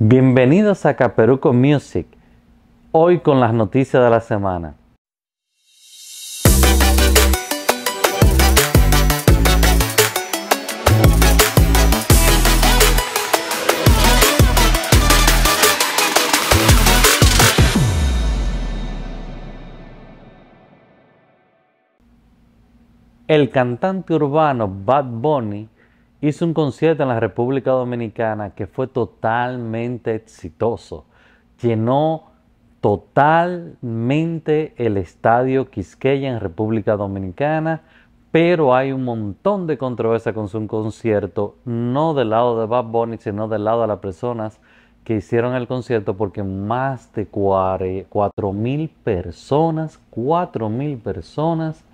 Bienvenidos a Caperuco Music, hoy con las noticias de la semana. El cantante urbano Bad Bunny hizo un concierto en la República Dominicana que fue totalmente exitoso. Llenó totalmente el estadio Quisqueya en República Dominicana, pero hay un montón de controversia con su concierto, no del lado de Bob Bunny, sino del lado de las personas que hicieron el concierto, porque más de 4.000 mil personas, 4.000 mil personas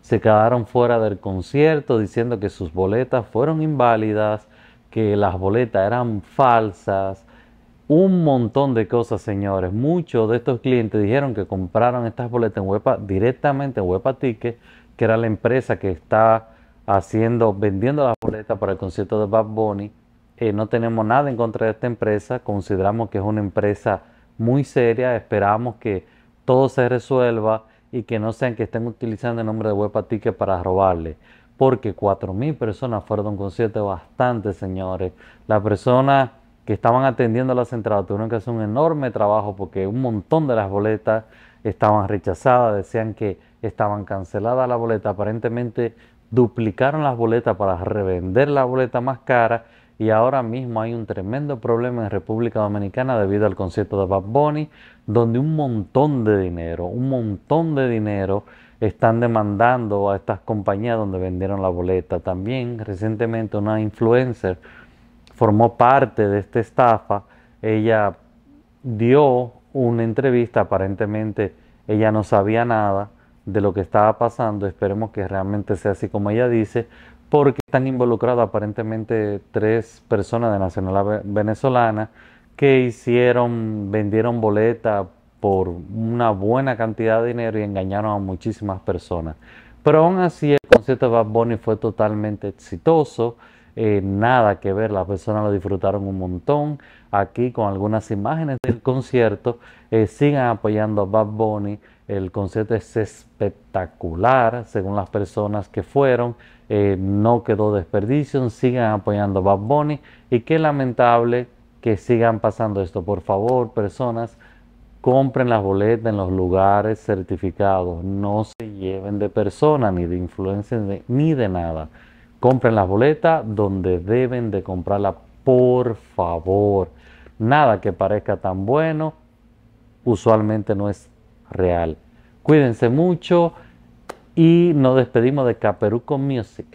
se quedaron fuera del concierto diciendo que sus boletas fueron inválidas, que las boletas eran falsas, un montón de cosas, señores. Muchos de estos clientes dijeron que compraron estas boletas en directamente en Wepa Ticket, que era la empresa que está haciendo, vendiendo las boletas para el concierto de Bad Bunny. Eh, no tenemos nada en contra de esta empresa, consideramos que es una empresa muy seria, esperamos que todo se resuelva y que no sean que estén utilizando el nombre de Huepa para robarle. Porque 4.000 personas fueron a un concierto bastante, señores. Las personas que estaban atendiendo las entradas tuvieron que hacer un enorme trabajo porque un montón de las boletas estaban rechazadas, decían que estaban canceladas las boletas. Aparentemente duplicaron las boletas para revender la boleta más cara y ahora mismo hay un tremendo problema en República Dominicana debido al concierto de Bad Bunny, donde un montón de dinero, un montón de dinero están demandando a estas compañías donde vendieron la boleta. También recientemente una influencer formó parte de esta estafa. Ella dio una entrevista, aparentemente ella no sabía nada de lo que estaba pasando. Esperemos que realmente sea así como ella dice, porque están involucrados aparentemente tres personas de nacionalidad venezolana que hicieron, vendieron boleta por una buena cantidad de dinero y engañaron a muchísimas personas. Pero aún así el concierto de Bad Bunny fue totalmente exitoso. Eh, nada que ver, las personas lo disfrutaron un montón. Aquí con algunas imágenes del concierto, eh, sigan apoyando a Bad Bunny. El concierto es espectacular, según las personas que fueron. Eh, no quedó desperdicio, sigan apoyando a Bad Bunny. Y qué lamentable que sigan pasando esto. Por favor, personas, compren las boletas en los lugares certificados. No se lleven de personas, ni de influencias, ni de nada. Compren las boletas donde deben de comprarla, por favor. Nada que parezca tan bueno, usualmente no es real. Cuídense mucho y nos despedimos de Caperuco Music.